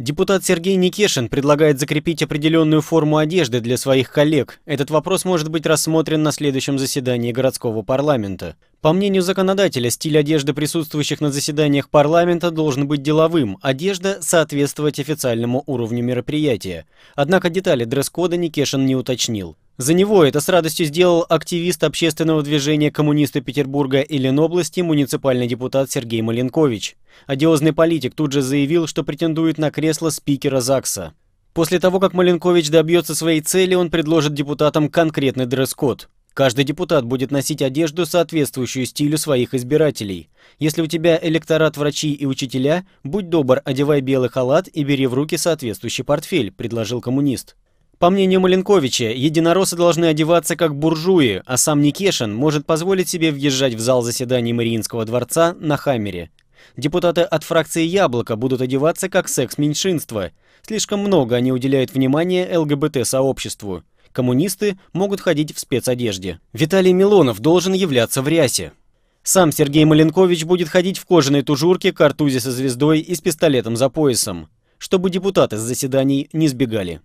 Депутат Сергей Никешин предлагает закрепить определенную форму одежды для своих коллег. Этот вопрос может быть рассмотрен на следующем заседании городского парламента. По мнению законодателя, стиль одежды присутствующих на заседаниях парламента должен быть деловым, одежда – соответствовать официальному уровню мероприятия. Однако детали дресс-кода Никешин не уточнил. За него это с радостью сделал активист общественного движения коммунисты Петербурга и Ленобласти, муниципальный депутат Сергей Маленкович. Одиозный политик тут же заявил, что претендует на кресло спикера ЗАГСа. После того, как Маленкович добьется своей цели, он предложит депутатам конкретный дресс-код. Каждый депутат будет носить одежду, соответствующую стилю своих избирателей. Если у тебя электорат врачи и учителя, будь добр, одевай белый халат и бери в руки соответствующий портфель, предложил коммунист. По мнению Маленковича, единороссы должны одеваться как буржуи, а сам Никешин может позволить себе въезжать в зал заседаний Мариинского дворца на Хаммере. Депутаты от фракции «Яблоко» будут одеваться как секс-меньшинство. Слишком много они уделяют внимания ЛГБТ-сообществу. Коммунисты могут ходить в спецодежде. Виталий Милонов должен являться в рясе. Сам Сергей Маленкович будет ходить в кожаной тужурке, картузе со звездой и с пистолетом за поясом, чтобы депутаты с заседаний не сбегали.